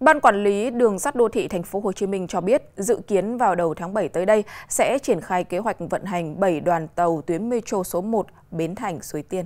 Ban quản lý đường sắt đô thị thành phố Hồ Chí Minh cho biết, dự kiến vào đầu tháng 7 tới đây sẽ triển khai kế hoạch vận hành 7 đoàn tàu tuyến metro số 1 Bến Thành Suối Tiên.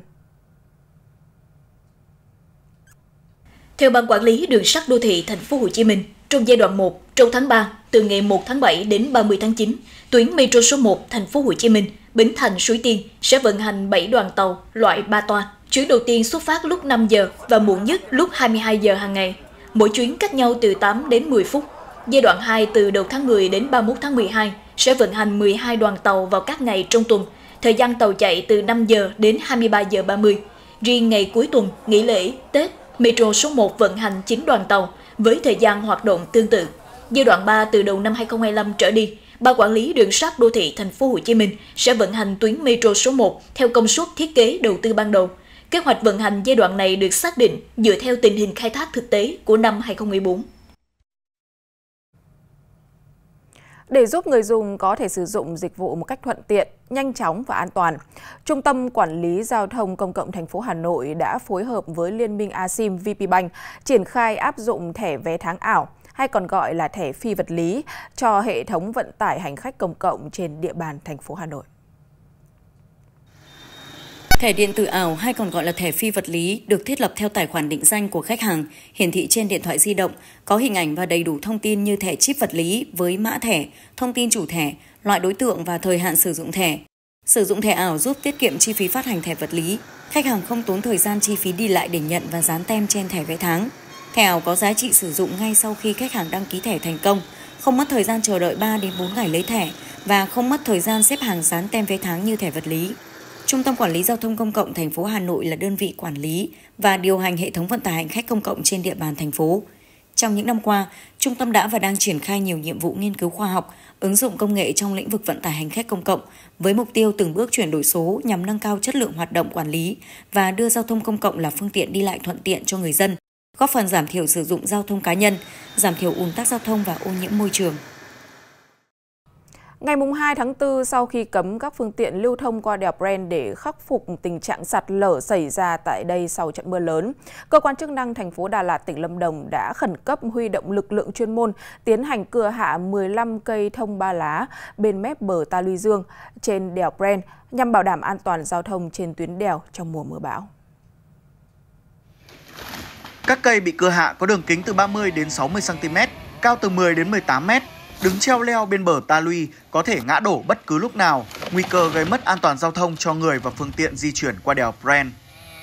Theo ban quản lý đường sắt đô thị thành phố Hồ Chí Minh, trong giai đoạn 1, trong tháng 3, từ ngày 1 tháng 7 đến 30 tháng 9, tuyến metro số 1 thành phố Hồ Chí Minh, Bến Thành Suối Tiên sẽ vận hành 7 đoàn tàu loại 3 toa. Chuyến đầu tiên xuất phát lúc 5 giờ và muộn nhất lúc 22 giờ hàng ngày mỗi chuyến cách nhau từ 8 đến 10 phút. Giai đoạn 2 từ đầu tháng 10 đến 31 tháng 12 sẽ vận hành 12 đoàn tàu vào các ngày trong tuần. Thời gian tàu chạy từ 5 giờ đến 23 giờ 30. Riêng ngày cuối tuần, nghỉ lễ, Tết, Metro số 1 vận hành 9 đoàn tàu với thời gian hoạt động tương tự. Giai đoạn 3 từ đầu năm 2025 trở đi, Ban quản lý đường sắt đô thị thành phố Hồ Chí Minh sẽ vận hành tuyến metro số 1 theo công suất thiết kế đầu tư ban đầu Kế hoạch vận hành giai đoạn này được xác định dựa theo tình hình khai thác thực tế của năm 2014. Để giúp người dùng có thể sử dụng dịch vụ một cách thuận tiện, nhanh chóng và an toàn, Trung tâm Quản lý Giao thông Công cộng thành phố Hà Nội đã phối hợp với Liên minh ASIM VPBank triển khai áp dụng thẻ vé tháng ảo, hay còn gọi là thẻ phi vật lý, cho hệ thống vận tải hành khách công cộng trên địa bàn thành phố Hà Nội. Thẻ điện tử ảo hay còn gọi là thẻ phi vật lý được thiết lập theo tài khoản định danh của khách hàng, hiển thị trên điện thoại di động, có hình ảnh và đầy đủ thông tin như thẻ chip vật lý với mã thẻ, thông tin chủ thẻ, loại đối tượng và thời hạn sử dụng thẻ. Sử dụng thẻ ảo giúp tiết kiệm chi phí phát hành thẻ vật lý, khách hàng không tốn thời gian chi phí đi lại để nhận và dán tem trên thẻ vé tháng. Thẻ ảo có giá trị sử dụng ngay sau khi khách hàng đăng ký thẻ thành công, không mất thời gian chờ đợi 3 đến 4 ngày lấy thẻ và không mất thời gian xếp hàng dán tem vé tháng như thẻ vật lý. Trung tâm Quản lý Giao thông Công cộng thành phố Hà Nội là đơn vị quản lý và điều hành hệ thống vận tải hành khách công cộng trên địa bàn thành phố. Trong những năm qua, trung tâm đã và đang triển khai nhiều nhiệm vụ nghiên cứu khoa học, ứng dụng công nghệ trong lĩnh vực vận tải hành khách công cộng với mục tiêu từng bước chuyển đổi số nhằm nâng cao chất lượng hoạt động quản lý và đưa giao thông công cộng là phương tiện đi lại thuận tiện cho người dân, góp phần giảm thiểu sử dụng giao thông cá nhân, giảm thiểu ùn tắc giao thông và ô nhiễm môi trường. Ngày 2 tháng 4, sau khi cấm các phương tiện lưu thông qua đèo Bren để khắc phục tình trạng sạt lở xảy ra tại đây sau trận mưa lớn, cơ quan chức năng thành phố Đà Lạt, tỉnh Lâm Đồng đã khẩn cấp huy động lực lượng chuyên môn tiến hành cưa hạ 15 cây thông ba lá bên mép bờ ta luy dương trên đèo Bren nhằm bảo đảm an toàn giao thông trên tuyến đèo trong mùa mưa bão. Các cây bị cưa hạ có đường kính từ 30 đến 60 cm, cao từ 10 đến 18 m, Đứng treo leo bên bờ ta luy có thể ngã đổ bất cứ lúc nào, nguy cơ gây mất an toàn giao thông cho người và phương tiện di chuyển qua đèo Bren.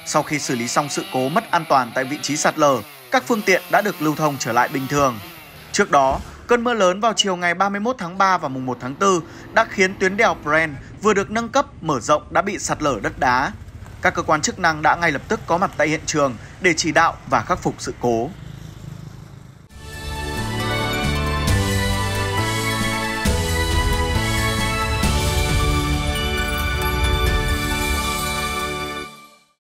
Sau khi xử lý xong sự cố mất an toàn tại vị trí sạt lở, các phương tiện đã được lưu thông trở lại bình thường. Trước đó, cơn mưa lớn vào chiều ngày 31 tháng 3 và mùng 1 tháng 4 đã khiến tuyến đèo Bren vừa được nâng cấp, mở rộng đã bị sạt lở đất đá. Các cơ quan chức năng đã ngay lập tức có mặt tại hiện trường để chỉ đạo và khắc phục sự cố.